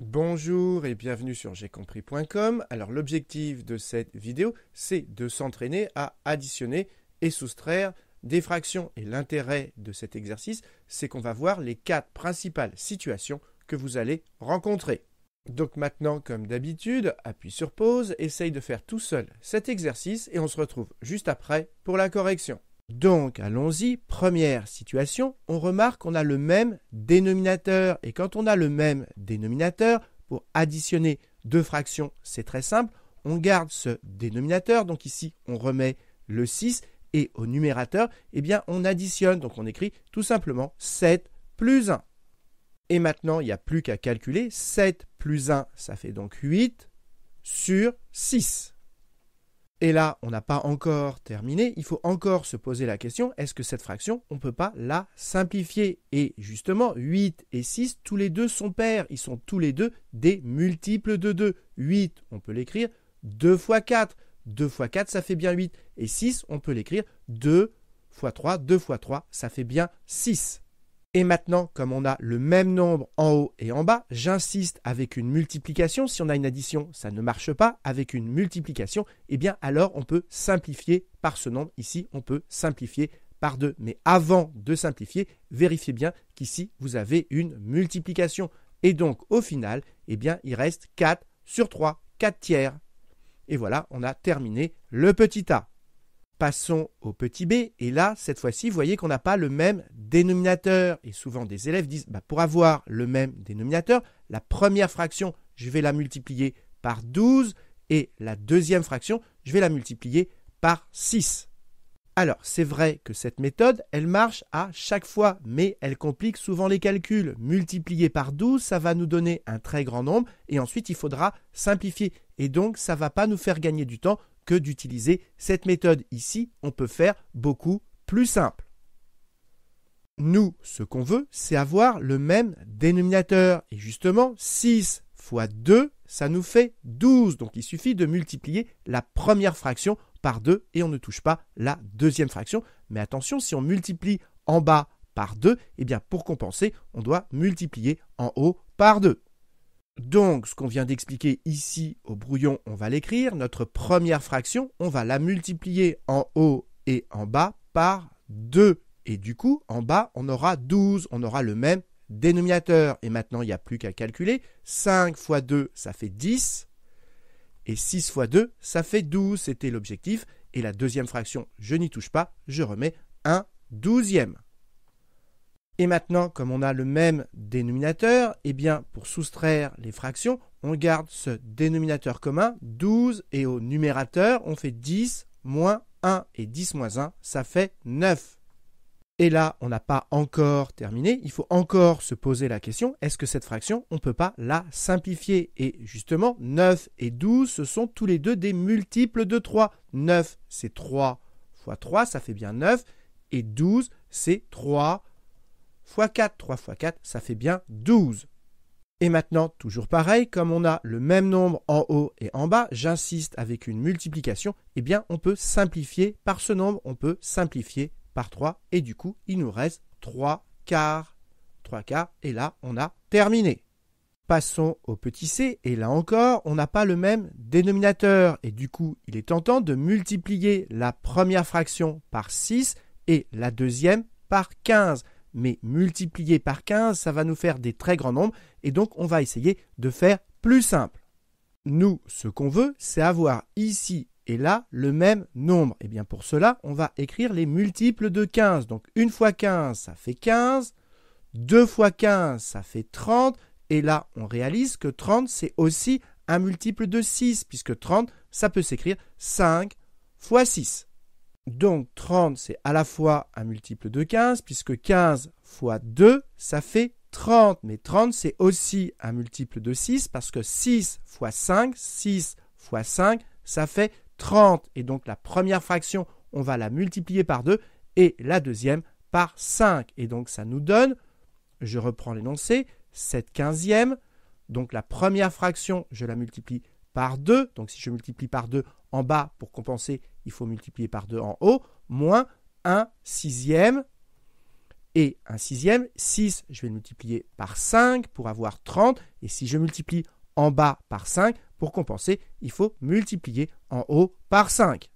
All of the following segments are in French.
Bonjour et bienvenue sur compris.com. Alors l'objectif de cette vidéo, c'est de s'entraîner à additionner et soustraire des fractions. Et l'intérêt de cet exercice, c'est qu'on va voir les quatre principales situations que vous allez rencontrer. Donc maintenant, comme d'habitude, appuie sur pause, essaye de faire tout seul cet exercice et on se retrouve juste après pour la correction. Donc, allons-y. Première situation, on remarque qu'on a le même dénominateur. Et quand on a le même dénominateur, pour additionner deux fractions, c'est très simple. On garde ce dénominateur. Donc ici, on remet le 6. Et au numérateur, eh bien, on additionne. Donc on écrit tout simplement 7 plus 1. Et maintenant, il n'y a plus qu'à calculer. 7 plus 1, ça fait donc 8 sur 6. Et là, on n'a pas encore terminé, il faut encore se poser la question, est-ce que cette fraction, on ne peut pas la simplifier Et justement, 8 et 6, tous les deux sont pairs, ils sont tous les deux des multiples de 2. 8, on peut l'écrire 2 fois 4, 2 fois 4, ça fait bien 8. Et 6, on peut l'écrire 2 fois 3, 2 fois 3, ça fait bien 6. Et maintenant, comme on a le même nombre en haut et en bas, j'insiste avec une multiplication. Si on a une addition, ça ne marche pas. Avec une multiplication, eh bien alors on peut simplifier par ce nombre. Ici, on peut simplifier par 2. Mais avant de simplifier, vérifiez bien qu'ici, vous avez une multiplication. Et donc, au final, eh bien, il reste 4 sur 3, 4 tiers. Et voilà, on a terminé le petit a. Passons au petit b, et là, cette fois-ci, vous voyez qu'on n'a pas le même dénominateur. Et souvent, des élèves disent, bah, pour avoir le même dénominateur, la première fraction, je vais la multiplier par 12, et la deuxième fraction, je vais la multiplier par 6. Alors, c'est vrai que cette méthode, elle marche à chaque fois, mais elle complique souvent les calculs. Multiplier par 12, ça va nous donner un très grand nombre, et ensuite, il faudra simplifier. Et donc, ça ne va pas nous faire gagner du temps, que d'utiliser cette méthode. Ici, on peut faire beaucoup plus simple. Nous, ce qu'on veut, c'est avoir le même dénominateur. Et justement, 6 fois 2, ça nous fait 12. Donc il suffit de multiplier la première fraction par 2 et on ne touche pas la deuxième fraction. Mais attention, si on multiplie en bas par 2, eh bien pour compenser, on doit multiplier en haut par 2. Donc, ce qu'on vient d'expliquer ici au brouillon, on va l'écrire. Notre première fraction, on va la multiplier en haut et en bas par 2. Et du coup, en bas, on aura 12. On aura le même dénominateur. Et maintenant, il n'y a plus qu'à calculer. 5 fois 2, ça fait 10. Et 6 fois 2, ça fait 12. C'était l'objectif. Et la deuxième fraction, je n'y touche pas. Je remets un douzième. Et maintenant, comme on a le même dénominateur, eh bien, pour soustraire les fractions, on garde ce dénominateur commun, 12, et au numérateur, on fait 10 moins 1. Et 10 moins 1, ça fait 9. Et là, on n'a pas encore terminé. Il faut encore se poser la question, est-ce que cette fraction, on ne peut pas la simplifier Et justement, 9 et 12, ce sont tous les deux des multiples de 3. 9, c'est 3 fois 3, ça fait bien 9. Et 12, c'est 3 fois 4, 3 fois 4, ça fait bien 12. Et maintenant, toujours pareil, comme on a le même nombre en haut et en bas, j'insiste avec une multiplication, eh bien on peut simplifier par ce nombre, on peut simplifier par 3, et du coup il nous reste 3 quarts. 3 quarts, et là on a terminé. Passons au petit c, et là encore, on n'a pas le même dénominateur, et du coup il est tentant de multiplier la première fraction par 6 et la deuxième par 15 mais multiplier par 15, ça va nous faire des très grands nombres, et donc on va essayer de faire plus simple. Nous, ce qu'on veut, c'est avoir ici et là le même nombre. Et eh bien pour cela, on va écrire les multiples de 15. Donc une fois 15, ça fait 15. 2 fois 15, ça fait 30. Et là, on réalise que 30, c'est aussi un multiple de 6, puisque 30, ça peut s'écrire 5 fois 6. Donc 30, c'est à la fois un multiple de 15, puisque 15 fois 2, ça fait 30. Mais 30, c'est aussi un multiple de 6, parce que 6 fois 5, 6 fois 5, ça fait 30. Et donc la première fraction, on va la multiplier par 2, et la deuxième par 5. Et donc ça nous donne, je reprends l'énoncé, 7 quinzièmes. Donc la première fraction, je la multiplie par 2, donc si je multiplie par 2 en bas pour compenser, il faut multiplier par 2 en haut, moins 1 sixième et 1 sixième, 6, je vais le multiplier par 5 pour avoir 30, et si je multiplie en bas par 5, pour compenser, il faut multiplier en haut par 5.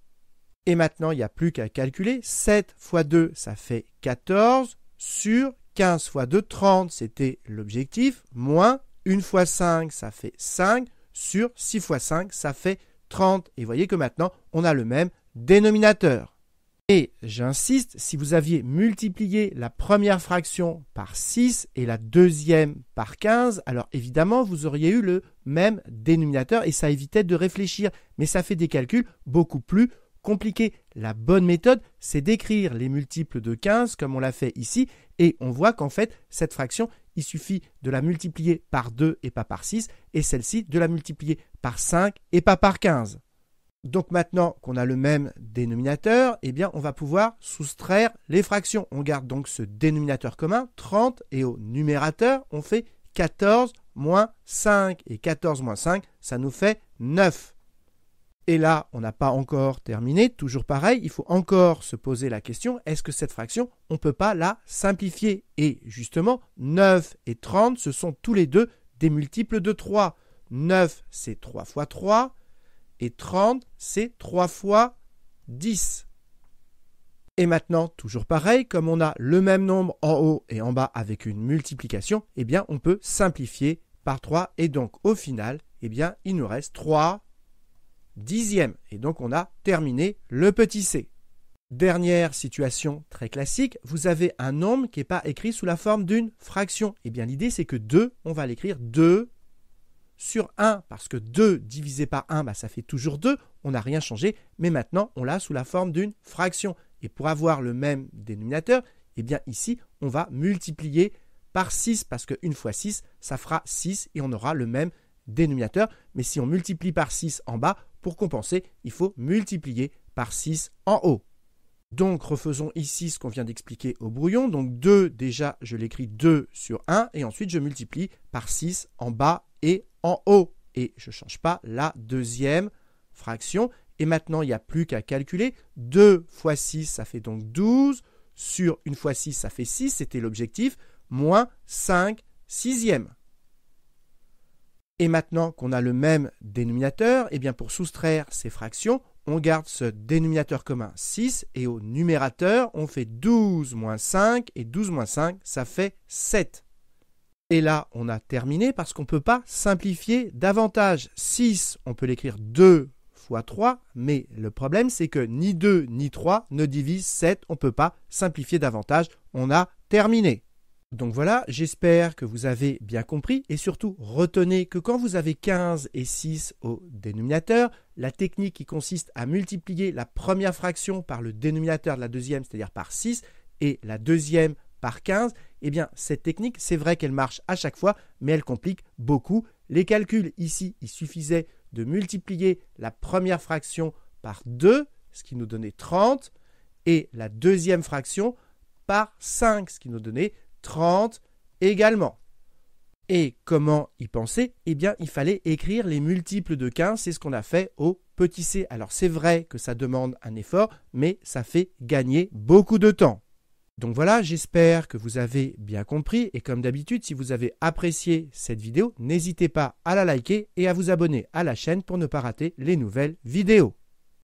Et maintenant, il n'y a plus qu'à calculer, 7 fois 2, ça fait 14 sur 15 fois 2, 30, c'était l'objectif, moins 1 fois 5, ça fait 5 sur 6 fois 5, ça fait 30. Et voyez que maintenant, on a le même dénominateur. Et j'insiste, si vous aviez multiplié la première fraction par 6 et la deuxième par 15, alors évidemment, vous auriez eu le même dénominateur et ça évitait de réfléchir. Mais ça fait des calculs beaucoup plus compliqués. La bonne méthode, c'est d'écrire les multiples de 15 comme on l'a fait ici et on voit qu'en fait, cette fraction il suffit de la multiplier par 2 et pas par 6, et celle-ci de la multiplier par 5 et pas par 15. Donc maintenant qu'on a le même dénominateur, eh bien on va pouvoir soustraire les fractions. On garde donc ce dénominateur commun, 30, et au numérateur, on fait 14 moins 5. Et 14 moins 5, ça nous fait 9. Et là, on n'a pas encore terminé, toujours pareil, il faut encore se poser la question, est-ce que cette fraction, on ne peut pas la simplifier Et justement, 9 et 30, ce sont tous les deux des multiples de 3. 9, c'est 3 fois 3, et 30, c'est 3 fois 10. Et maintenant, toujours pareil, comme on a le même nombre en haut et en bas avec une multiplication, eh bien, on peut simplifier par 3, et donc au final, eh bien, il nous reste 3 dixième. Et donc on a terminé le petit c. Dernière situation très classique, vous avez un nombre qui n'est pas écrit sous la forme d'une fraction. Et eh bien l'idée c'est que 2, on va l'écrire 2 sur 1, parce que 2 divisé par 1, bah, ça fait toujours 2, on n'a rien changé, mais maintenant on l'a sous la forme d'une fraction. Et pour avoir le même dénominateur, eh bien ici on va multiplier par 6, parce qu'une fois 6, ça fera 6 et on aura le même dénominateur. Mais si on multiplie par 6 en bas, pour compenser, il faut multiplier par 6 en haut. Donc refaisons ici ce qu'on vient d'expliquer au brouillon. Donc 2, déjà je l'écris 2 sur 1 et ensuite je multiplie par 6 en bas et en haut. Et je ne change pas la deuxième fraction. Et maintenant il n'y a plus qu'à calculer. 2 fois 6 ça fait donc 12. Sur 1 fois 6 ça fait 6, c'était l'objectif. Moins 5 sixièmes. Et maintenant qu'on a le même dénominateur, et eh bien pour soustraire ces fractions, on garde ce dénominateur commun 6 et au numérateur, on fait 12 moins 5 et 12 moins 5, ça fait 7. Et là, on a terminé parce qu'on ne peut pas simplifier davantage. 6, on peut l'écrire 2 fois 3, mais le problème c'est que ni 2 ni 3 ne divisent 7, on ne peut pas simplifier davantage, on a terminé. Donc voilà, j'espère que vous avez bien compris et surtout retenez que quand vous avez 15 et 6 au dénominateur, la technique qui consiste à multiplier la première fraction par le dénominateur de la deuxième, c'est-à-dire par 6, et la deuxième par 15, eh bien cette technique, c'est vrai qu'elle marche à chaque fois, mais elle complique beaucoup les calculs. Ici, il suffisait de multiplier la première fraction par 2, ce qui nous donnait 30, et la deuxième fraction par 5, ce qui nous donnait 30 également. Et comment y penser Eh bien, il fallait écrire les multiples de 15, c'est ce qu'on a fait au petit c. Alors c'est vrai que ça demande un effort, mais ça fait gagner beaucoup de temps. Donc voilà, j'espère que vous avez bien compris et comme d'habitude, si vous avez apprécié cette vidéo, n'hésitez pas à la liker et à vous abonner à la chaîne pour ne pas rater les nouvelles vidéos.